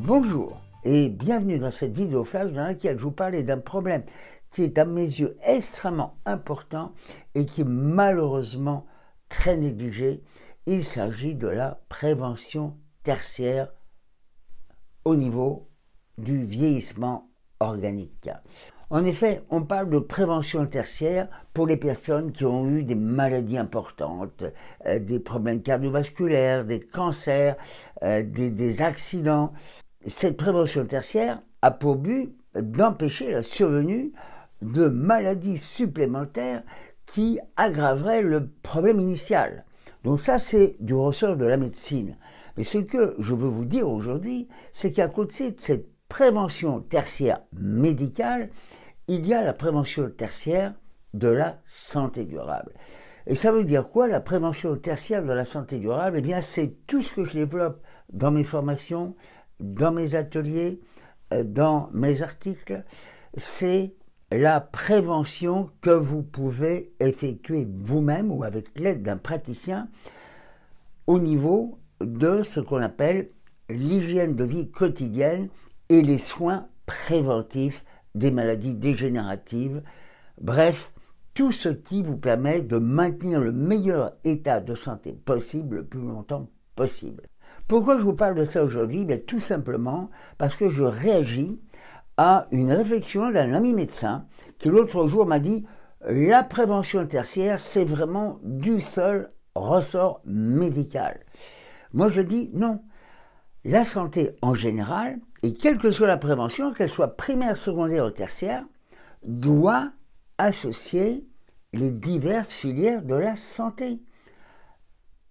Bonjour et bienvenue dans cette vidéo flash dans laquelle je vous parlais d'un problème qui est à mes yeux extrêmement important et qui est malheureusement très négligé. Il s'agit de la prévention tertiaire au niveau du vieillissement organique. En effet, on parle de prévention tertiaire pour les personnes qui ont eu des maladies importantes, euh, des problèmes cardiovasculaires, des cancers, euh, des accidents cette prévention tertiaire a pour but d'empêcher la survenue de maladies supplémentaires qui aggraveraient le problème initial. Donc ça, c'est du ressort de la médecine. Mais ce que je veux vous dire aujourd'hui, c'est qu'à côté de cette prévention tertiaire médicale, il y a la prévention tertiaire de la santé durable. Et ça veut dire quoi la prévention tertiaire de la santé durable Eh bien, c'est tout ce que je développe dans mes formations, dans mes ateliers, euh, dans mes articles, c'est la prévention que vous pouvez effectuer vous-même ou avec l'aide d'un praticien au niveau de ce qu'on appelle l'hygiène de vie quotidienne et les soins préventifs des maladies dégénératives, bref, tout ce qui vous permet de maintenir le meilleur état de santé possible le plus longtemps possible. Pourquoi je vous parle de ça aujourd'hui ben, Tout simplement parce que je réagis à une réflexion d'un ami médecin qui l'autre jour m'a dit la prévention tertiaire, c'est vraiment du seul ressort médical. Moi, je dis non. La santé en général, et quelle que soit la prévention, qu'elle soit primaire, secondaire ou tertiaire, doit associer les diverses filières de la santé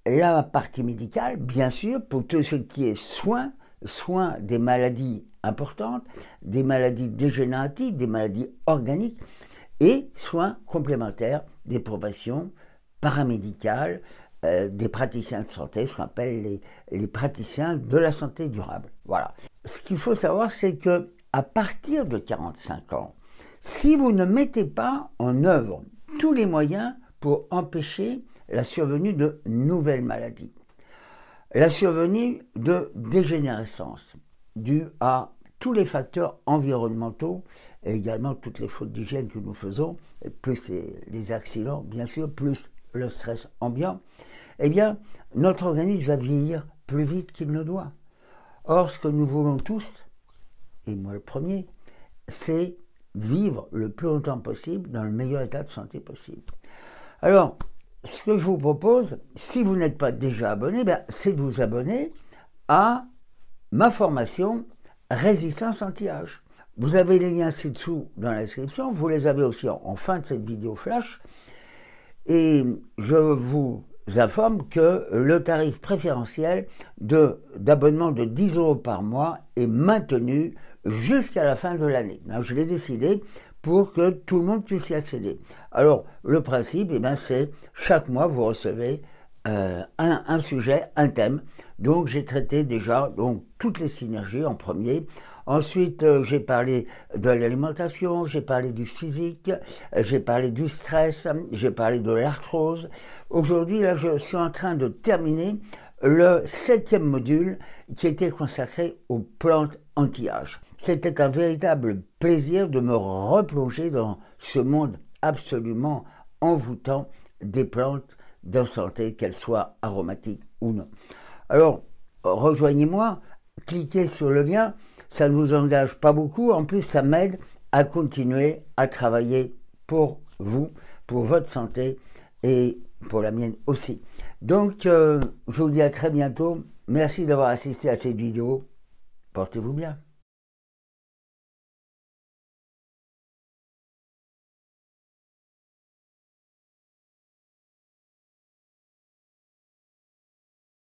la partie médicale, bien sûr, pour tout ce qui est soins, soins des maladies importantes, des maladies dégénératives, des maladies organiques, et soins complémentaires des professions paramédicales, euh, des praticiens de santé, ce qu'on appelle les, praticiens de la santé durable. Voilà. Ce qu'il faut savoir, c'est que à partir de 45 ans, si vous ne mettez pas en œuvre tous les moyens pour empêcher la survenue de nouvelles maladies, la survenue de dégénérescence due à tous les facteurs environnementaux et également toutes les fautes d'hygiène que nous faisons, plus les accidents bien sûr, plus le stress ambiant, eh bien notre organisme va vieillir plus vite qu'il ne doit. Or, ce que nous voulons tous, et moi le premier, c'est vivre le plus longtemps possible dans le meilleur état de santé possible. Alors, ce que je vous propose, si vous n'êtes pas déjà abonné, ben, c'est de vous abonner à ma formation Résistance anti-âge. Vous avez les liens ci-dessous dans la description, vous les avez aussi en, fin de cette vidéo flash. Et je vous informe que le tarif préférentiel d'abonnement de 10 euros par mois est maintenu jusqu'à la fin de l'année. Je l'ai décidé pour que tout le monde puisse y accéder. Alors, le principe, et eh ben, c'est chaque mois, vous recevez euh, un, sujet, un thème. Donc, j'ai traité déjà donc, toutes les synergies en premier. Ensuite, euh, j'ai parlé de l'alimentation, j'ai parlé du physique, euh, j'ai parlé du stress, j'ai parlé de l'arthrose. Aujourd'hui, là, je suis en train de terminer le septième module qui était consacré aux plantes anti-âge. C'était un véritable plaisir de me replonger dans ce monde absolument envoûtant des plantes de santé, qu'elles soient aromatiques ou non. Alors, rejoignez-moi, cliquez sur le lien, ça ne vous engage pas beaucoup, en plus ça m'aide à continuer à travailler pour vous, pour votre santé et pour la mienne aussi. Donc, euh, je vous dis à très bientôt. Merci d'avoir assisté à cette vidéo. Portez-vous bien.